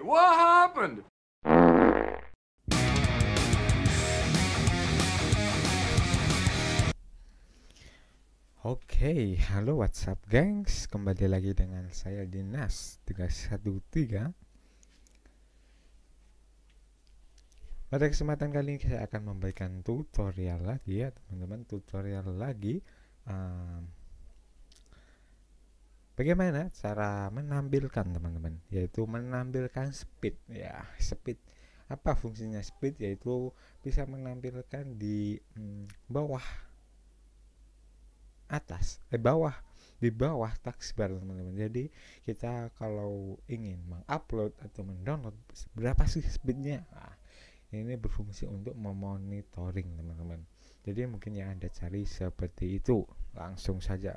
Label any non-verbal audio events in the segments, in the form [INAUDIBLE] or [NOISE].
what happened? Oke, okay, halo WhatsApp gengs, kembali lagi dengan saya Dinas tiga tiga. Pada kesempatan kali ini saya akan memberikan tutorial lagi ya teman-teman, tutorial lagi um, Bagaimana cara menampilkan teman-teman? Yaitu menampilkan speed ya, speed. Apa fungsinya speed? Yaitu bisa menampilkan di hmm, bawah atas, eh bawah di bawah taskbar teman-teman. Jadi kita kalau ingin mengupload atau mendownload berapa sih speednya? Nah, ini berfungsi untuk memonitoring teman-teman. Jadi mungkin yang Anda cari seperti itu. Langsung saja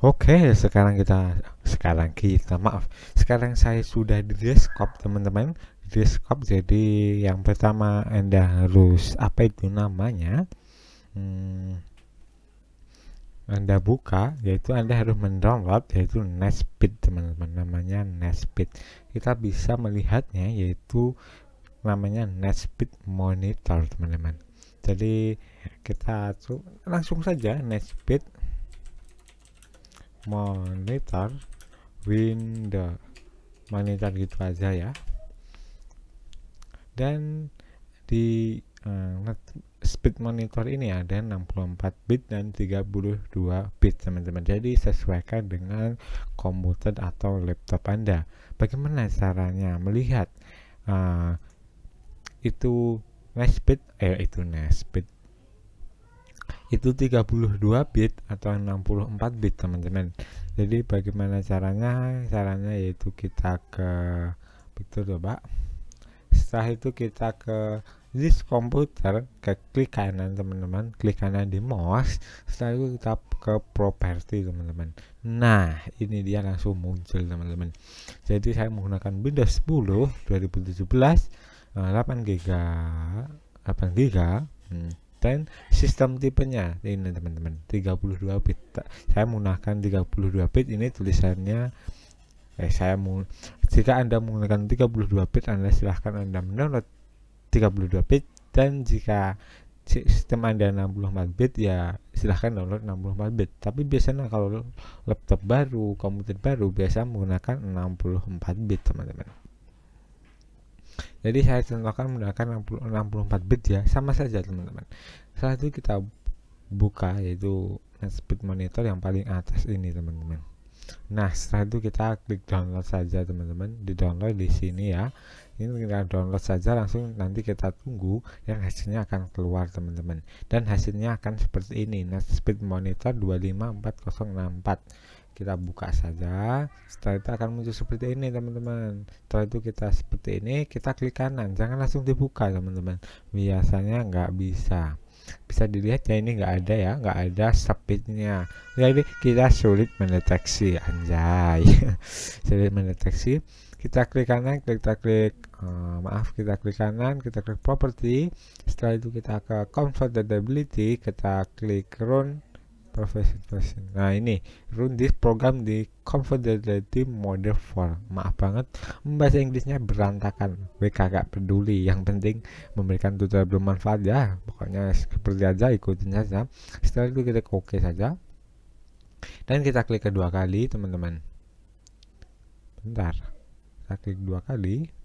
Oke, sekarang kita sekarang kita maaf. Sekarang saya sudah di desktop, teman-teman. Desktop jadi yang pertama Anda harus apa itu namanya? Hmm, anda buka yaitu Anda harus mendownload yaitu Netspeed teman-teman namanya Netspeed. Kita bisa melihatnya yaitu namanya Netspeed Monitor teman-teman. Jadi kita langsung saja Netspeed monitor window monitor gitu aja ya dan di uh, speed monitor ini ada 64 bit dan 32 bit teman-teman jadi sesuaikan dengan komputer atau laptop anda bagaimana caranya melihat uh, itu speed? eh itu speed? itu 32 bit atau 64 bit teman-teman jadi bagaimana caranya caranya yaitu kita ke picture coba setelah itu kita ke this komputer ke klik kanan teman-teman klik kanan di mouse setelah itu kita ke property teman-teman nah ini dia langsung muncul teman-teman jadi saya menggunakan Windows 10 2017 8 GB 8 GB hmm dan sistem tipenya ini teman-teman 32 bit saya menggunakan 32 bit ini tulisannya eh saya mau jika anda menggunakan 32 bit anda silahkan anda menurut 32 bit dan jika sistem anda 64 bit ya silahkan download 64 bit tapi biasanya kalau laptop baru komputer baru biasa menggunakan 64 bit teman-teman jadi saya contohkan menggunakan 64 bit ya sama saja teman-teman setelah itu kita buka yaitu speed monitor yang paling atas ini teman-teman nah setelah itu kita klik download saja teman-teman di download di sini ya ini kita download saja langsung nanti kita tunggu yang hasilnya akan keluar teman-teman dan hasilnya akan seperti ini Speed Monitor 254064 kita buka saja setelah itu akan muncul seperti ini teman-teman setelah itu kita seperti ini kita klik kanan jangan langsung dibuka teman-teman biasanya nggak bisa bisa dilihat ya ini nggak ada ya nggak ada speednya jadi kita sulit mendeteksi anjay [LAUGHS] sulit mendeteksi kita klik kanan kita klik uh, maaf kita klik kanan kita klik property setelah itu kita ke comfortability kita klik run Profession Fashion. Nah ini run this program di Confederate Model for Maaf banget bahasa Inggrisnya berantakan. we kagak peduli. Yang penting memberikan tutorial bermanfaat ya. Pokoknya seperti aja ikutin saja. Setelah itu kita oke okay saja. Dan kita klik kedua kali teman-teman. Bentar. Kita klik dua kali.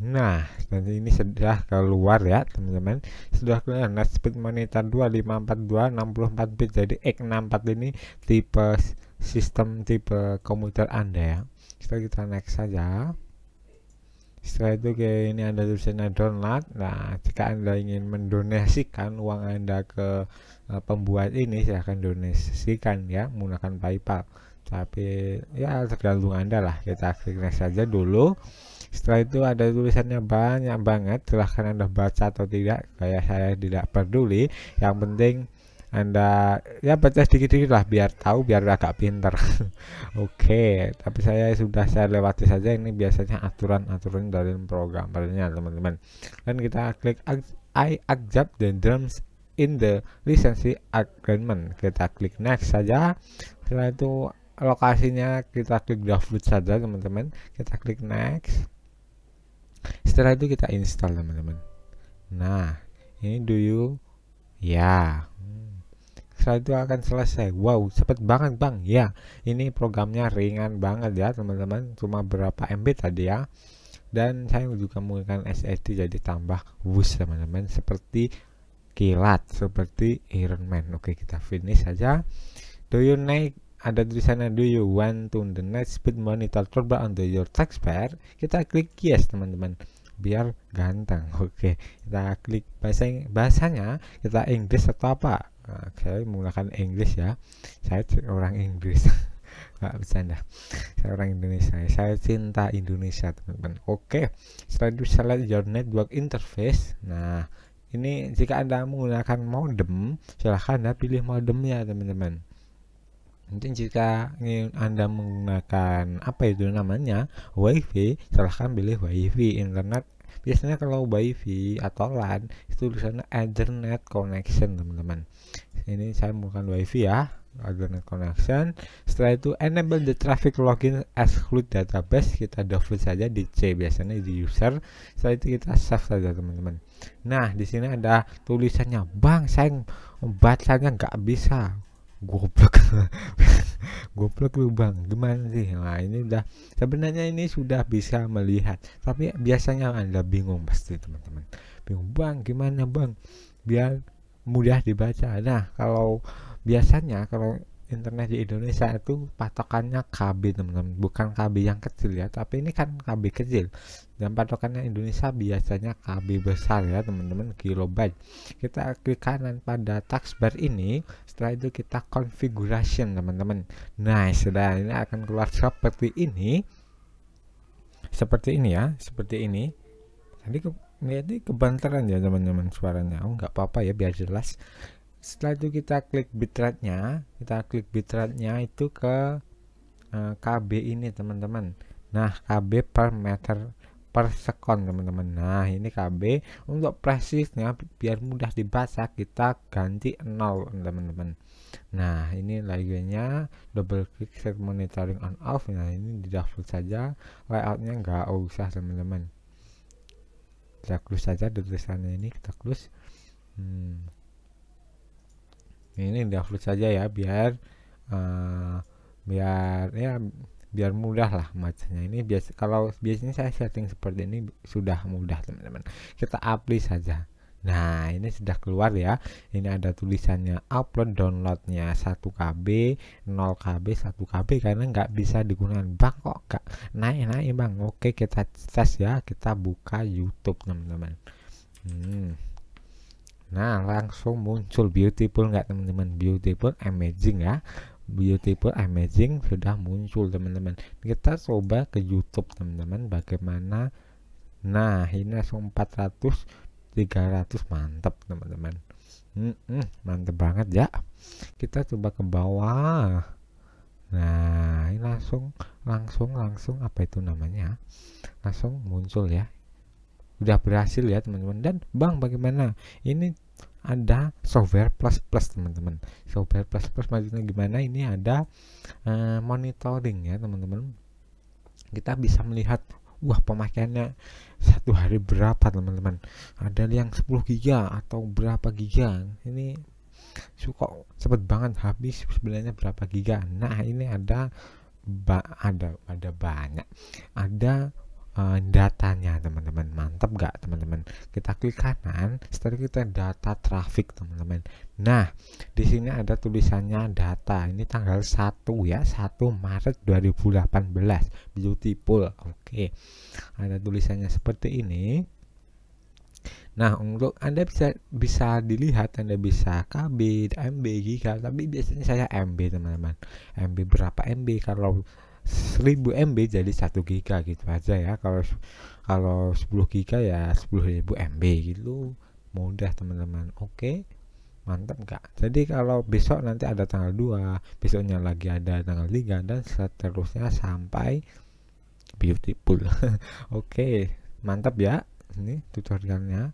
Nah, dan ini sudah keluar ya, teman-teman. Sudah keluar nah, speed monitor 2542 64 bit. Jadi X64 ini tipe sistem tipe komputer Anda ya. Kita kita next saja. Setelah itu kayak ini ada tulisannya download. Nah, jika Anda ingin mendonasikan uang Anda ke eh, pembuat ini silahkan donasikan ya menggunakan PayPal. Tapi ya tergantung Anda lah. Kita klik next saja dulu setelah itu ada tulisannya banyak banget silahkan anda baca atau tidak kayak saya tidak peduli yang penting anda ya baca sedikit-sedikit lah biar tahu biar agak pinter [LAUGHS] oke okay, tapi saya sudah saya lewati saja ini biasanya aturan-aturan dari padanya teman-teman dan kita klik I accept the terms in the license agreement kita klik next saja setelah itu lokasinya kita klik download saja teman-teman kita klik next setelah itu kita install teman-teman nah ini do you ya hmm. setelah itu akan selesai wow cepet banget bang ya ini programnya ringan banget ya teman-teman cuma berapa MB tadi ya dan saya juga menggunakan SSD jadi tambah bus teman-teman seperti kilat seperti Iron Man oke kita finish saja do you like ada tulisannya do you want to the next speed monitor turbo on the your tax taxpayer kita klik yes teman-teman biar ganteng [LAUGHS] oke okay. kita klik bahasa bahasanya kita Inggris atau apa nah, saya menggunakan Inggris ya saya orang Inggris [LAUGHS] nggak bercanda saya orang Indonesia saya cinta Indonesia teman-teman oke okay. setelah itu select your network interface nah ini jika anda menggunakan modem silahkan anda pilih modemnya teman-teman nanti jika ingin Anda menggunakan apa itu namanya WiFi, silahkan pilih WiFi internet. Biasanya kalau WiFi atau LAN itu tulisannya Ethernet Connection teman-teman. Ini saya menggunakan WiFi ya, Ethernet Connection. Setelah itu enable the traffic login exclude database kita double saja di C biasanya di user. Setelah itu kita save saja teman-teman. Nah di sini ada tulisannya, Bang, saya bacanya nggak bisa goblok [LAUGHS] goblok lu bang gimana sih nah ini udah sebenarnya ini sudah bisa melihat tapi biasanya anda bingung pasti teman-teman bingung bang gimana bang biar mudah dibaca nah kalau biasanya kalau internet di Indonesia itu patokannya KB teman-teman bukan KB yang kecil ya tapi ini kan KB kecil dan patokannya Indonesia biasanya KB besar ya teman-teman kilobyte kita klik kanan pada taskbar ini setelah itu kita configuration teman-teman Nice, dan ini akan keluar seperti ini seperti ini ya seperti ini tadi ke, ini kebantaran ya teman-teman suaranya oh nggak apa-apa ya biar jelas setelah itu kita klik bitrate-nya kita klik bitrate-nya itu ke uh, eh, KB ini teman-teman nah KB per meter per sekon teman-teman nah ini KB untuk presisnya biar mudah dibaca kita ganti 0 teman-teman nah ini lagunya double click set monitoring on off nah ini di dashboard saja layoutnya nggak usah teman-teman kita close saja tulisannya ini kita close hmm ini di upload saja ya biar uh, biar ya biar mudah lah macamnya ini biasa kalau biasanya saya setting seperti ini sudah mudah teman-teman kita upload saja nah ini sudah keluar ya ini ada tulisannya upload downloadnya 1kb 0kb 1kb karena nggak bisa digunakan bang kok nggak naik naik bang oke kita tes ya kita buka YouTube teman-teman hmm. Nah langsung muncul beautiful nggak teman-teman beautiful amazing ya beautiful amazing sudah muncul teman-teman kita coba ke YouTube teman-teman bagaimana nah ini langsung 400 300 mantap teman-teman mm -mm, mantap banget ya kita coba ke bawah nah ini langsung langsung langsung apa itu namanya langsung muncul ya udah berhasil ya teman-teman dan bang bagaimana ini ada software plus plus teman-teman software plus plus maksudnya gimana ini ada uh, monitoring ya teman-teman kita bisa melihat wah pemakaiannya satu hari berapa teman-teman ada yang 10 giga atau berapa giga ini suka cepet banget habis sebenarnya berapa giga nah ini ada ba ada ada banyak ada uh, datanya teman-teman mantap gak teman-teman kita klik kanan setelah kita data traffic teman-teman nah di sini ada tulisannya data ini tanggal 1 ya 1 Maret 2018 beautiful oke ada tulisannya seperti ini Nah, untuk Anda bisa bisa dilihat Anda bisa KB, MB, giga, tapi biasanya saya MB, teman-teman. MB berapa MB kalau 1000 MB jadi 1 giga gitu aja ya kalau kalau 10 giga ya 10.000 MB gitu mudah teman-teman oke okay? mantap enggak jadi kalau besok nanti ada tanggal 2 besoknya lagi ada tanggal 3 dan seterusnya sampai beautiful [LAUGHS] oke okay, mantap ya ini tutorialnya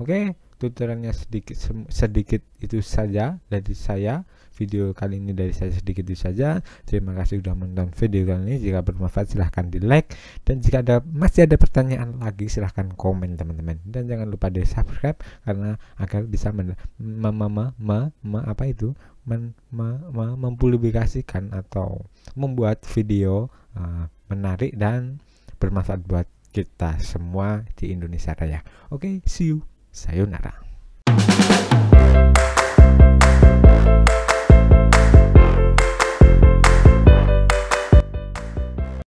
oke okay, tutorialnya sedikit sedikit itu saja dari saya video kali ini dari saya sedikit itu saja terima kasih sudah menonton video kali ini jika bermanfaat silahkan di like dan jika ada masih ada pertanyaan lagi silahkan komen teman-teman dan jangan lupa di subscribe karena agar bisa men ma ma ma, ma, ma apa itu men ma, ma, mempublikasikan atau membuat video uh, menarik dan bermanfaat buat kita semua di Indonesia Raya. Oke, okay, see you. Sayonara.